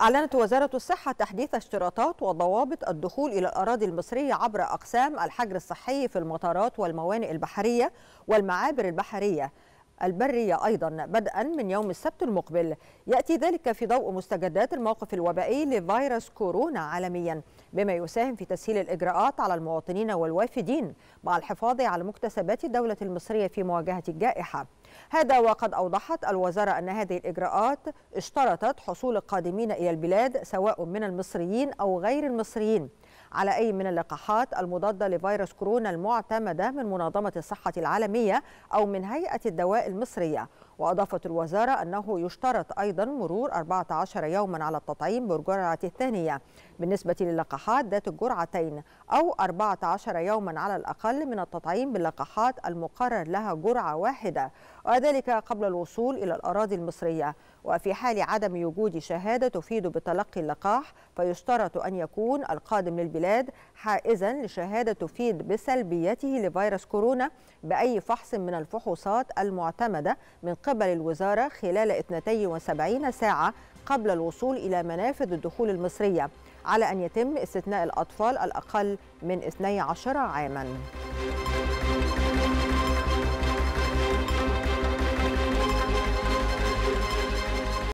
أعلنت وزارة الصحة تحديث اشتراطات وضوابط الدخول إلى الأراضي المصرية عبر أقسام الحجر الصحي في المطارات والموانئ البحرية والمعابر البحرية البرية أيضا بدءا من يوم السبت المقبل يأتي ذلك في ضوء مستجدات الموقف الوبائي لفيروس كورونا عالميا بما يساهم في تسهيل الإجراءات على المواطنين والوافدين مع الحفاظ على مكتسبات الدولة المصرية في مواجهة الجائحة هذا وقد أوضحت الوزارة أن هذه الإجراءات اشترطت حصول القادمين إلى البلاد سواء من المصريين أو غير المصريين على أي من اللقاحات المضادة لفيروس كورونا المعتمدة من منظمة الصحة العالمية أو من هيئة الدواء المصرية وأضافت الوزارة أنه يشترط أيضا مرور 14 يوما على التطعيم بالجرعة الثانية بالنسبة للقاحات ذات الجرعتين أو 14 يوما على الأقل من التطعيم باللقاحات المقرر لها جرعة واحدة وذلك قبل الوصول إلى الأراضي المصرية وفي حال عدم وجود شهادة تفيد بتلقي اللقاح فيشترط أن يكون القادم للبلاد حائزا لشهادة تفيد بسلبيته لفيروس كورونا بأي فحص من الفحوصات المعتمدة من قبل الوزارة خلال 72 ساعة قبل الوصول إلى منافذ الدخول المصرية على أن يتم استثناء الأطفال الأقل من 12 عاماً